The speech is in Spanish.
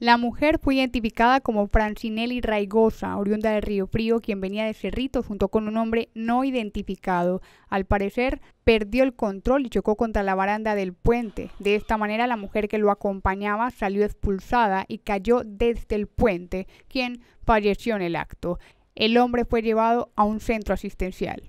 La mujer fue identificada como Francinelli Raigosa, oriunda de Río Frío, quien venía de Cerrito junto con un hombre no identificado. Al parecer, perdió el control y chocó contra la baranda del puente. De esta manera, la mujer que lo acompañaba salió expulsada y cayó desde el puente, quien falleció en el acto. El hombre fue llevado a un centro asistencial.